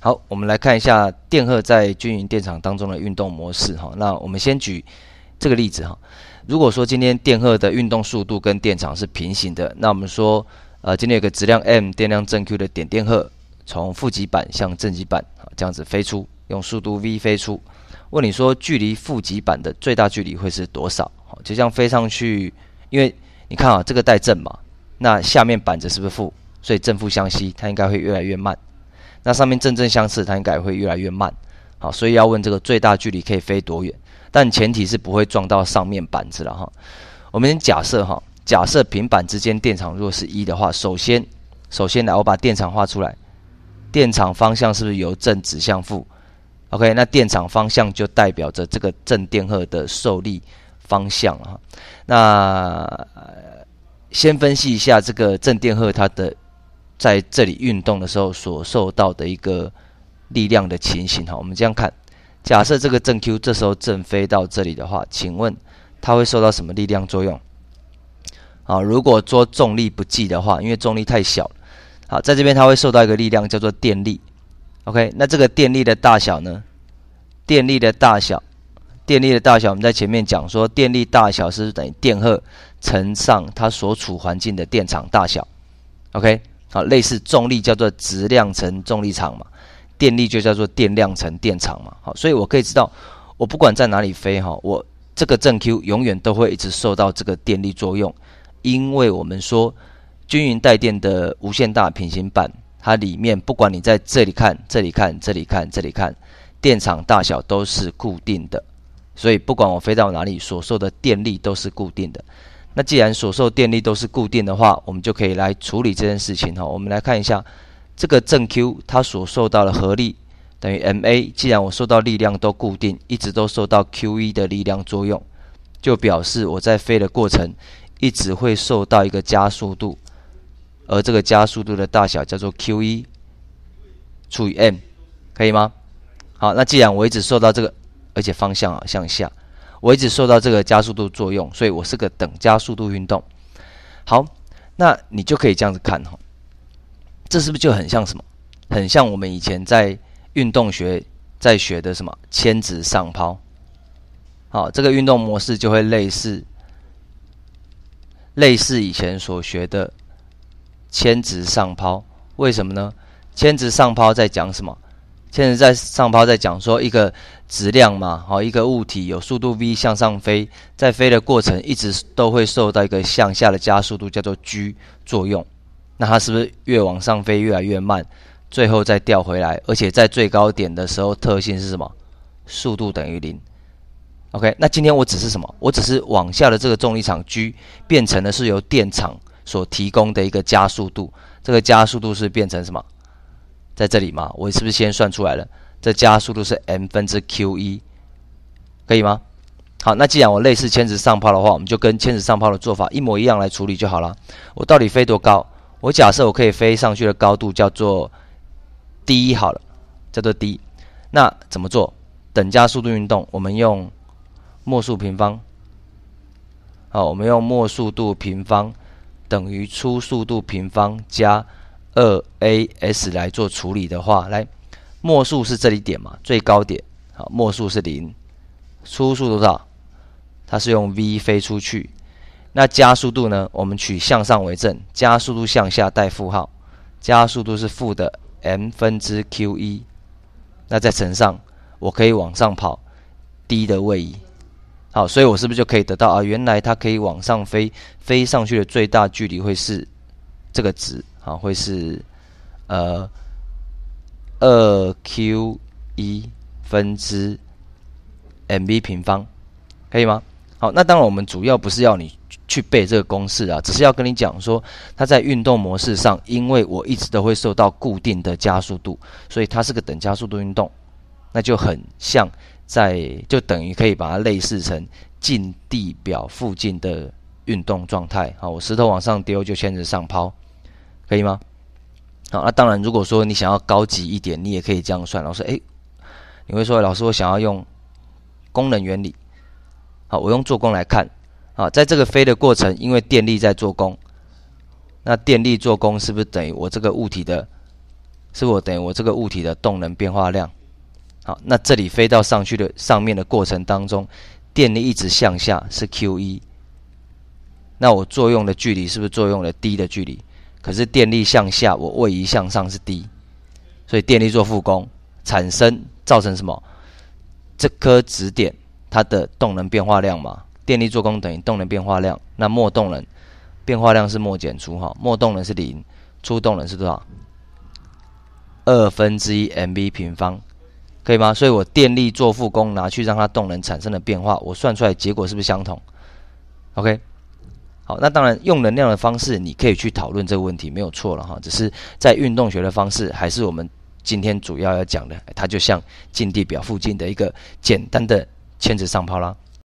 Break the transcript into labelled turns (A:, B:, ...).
A: 好，我们来看一下电荷在均匀电场当中的运动模式哈。那我们先举这个例子哈。如果说今天电荷的运动速度跟电场是平行的，那我们说，呃，今天有个质量 m、电量正 q 的点电荷，从负极板向正极板啊这样子飞出，用速度 v 飞出。问你说，距离负极板的最大距离会是多少？好，就这样飞上去，因为你看啊，这个带正嘛，那下面板子是不是负？所以正负相吸，它应该会越来越慢。那上面正正相斥，它应该会越来越慢，好，所以要问这个最大距离可以飞多远？但前提是不会撞到上面板子了哈。我们先假设哈，假设平板之间电场若是一的话，首先，首先来我把电场画出来，电场方向是不是由正指向负？OK，那电场方向就代表着这个正电荷的受力方向哈。那先分析一下这个正电荷它的。在这里运动的时候所受到的一个力量的情形，哈。我们这样看。假设这个正 Q 这时候正飞到这里的话，请问它会受到什么力量作用？啊，如果做重力不计的话，因为重力太小。好，在这边它会受到一个力量叫做电力。OK，那这个电力的大小呢？电力的大小，电力的大小，我们在前面讲说，电力大小是等于电荷乘上它所处环境的电场大小。OK。好，类似重力叫做质量层重力场嘛，电力就叫做电量层电场嘛。好，所以我可以知道，我不管在哪里飞哈，我这个正 Q 永远都会一直受到这个电力作用，因为我们说均匀带电的无限大平行板，它里面不管你在这里看、这里看、这里看、这里看，电场大小都是固定的，所以不管我飞到哪里，所受的电力都是固定的。那既然所受电力都是固定的话，我们就可以来处理这件事情哈。我们来看一下，这个正 Q 它所受到的合力等于 ma。既然我受到力量都固定，一直都受到 Q 一的力量作用，就表示我在飞的过程一直会受到一个加速度，而这个加速度的大小叫做 Q 一除以 m，可以吗？好，那既然我一直受到这个，而且方向啊向下。我一直受到这个加速度作用，所以我是个等加速度运动。好，那你就可以这样子看哈，这是不是就很像什么？很像我们以前在运动学在学的什么铅直上抛？好，这个运动模式就会类似类似以前所学的铅直上抛。为什么呢？铅直上抛在讲什么？现在在上抛，在讲说一个质量嘛，哦，一个物体有速度 v 向上飞，在飞的过程一直都会受到一个向下的加速度，叫做 g 作用。那它是不是越往上飞越来越慢，最后再掉回来？而且在最高点的时候特性是什么？速度等于零。OK，那今天我只是什么？我只是往下的这个重力场 g 变成的是由电场所提供的一个加速度，这个加速度是变成什么？在这里嘛，我是不是先算出来了？这加速度是 m 分之 q 一，可以吗？好，那既然我类似牵直上抛的话，我们就跟牵直上抛的做法一模一样来处理就好了。我到底飞多高？我假设我可以飞上去的高度叫做 d 好了，叫做 d。那怎么做？等加速度运动，我们用末速平方。好，我们用末速度平方等于初速度平方加。二 a s 来做处理的话，来，末速是这里点嘛？最高点，好，末速是零，初速多少？它是用 v 飞出去，那加速度呢？我们取向上为正，加速度向下带负号，加速度是负的 m 分之 q 一，那再乘上，我可以往上跑，低的位移，好，所以我是不是就可以得到啊？原来它可以往上飞，飞上去的最大距离会是这个值。啊，会是呃二 q 一分之 m v 平方，可以吗？好，那当然，我们主要不是要你去背这个公式啊，只是要跟你讲说，它在运动模式上，因为我一直都会受到固定的加速度，所以它是个等加速度运动，那就很像在就等于可以把它类似成近地表附近的运动状态。好，我石头往上丢，就牵着上抛。可以吗？好，那当然，如果说你想要高级一点，你也可以这样算。老师，哎，你会说，老师，我想要用功能原理。好，我用做功来看。好，在这个飞的过程，因为电力在做功，那电力做功是不是等于我这个物体的，是我等于我这个物体的动能变化量？好，那这里飞到上去的上面的过程当中，电力一直向下是 q 一，那我作用的距离是不是作用了 d 的距离？可是电力向下，我位移向上是低，所以电力做负功，产生造成什么？这颗质点它的动能变化量嘛？电力做功等于动能变化量，那末动能变化量是末减初哈，末动能是零，初动能是多少？二分之一 mv 平方，可以吗？所以我电力做负功，拿去让它动能产生了变化，我算出来结果是不是相同？OK。好，那当然用能量的方式，你可以去讨论这个问题，没有错了哈。只是在运动学的方式，还是我们今天主要要讲的，它就像近地表附近的一个简单的牵直上抛啦。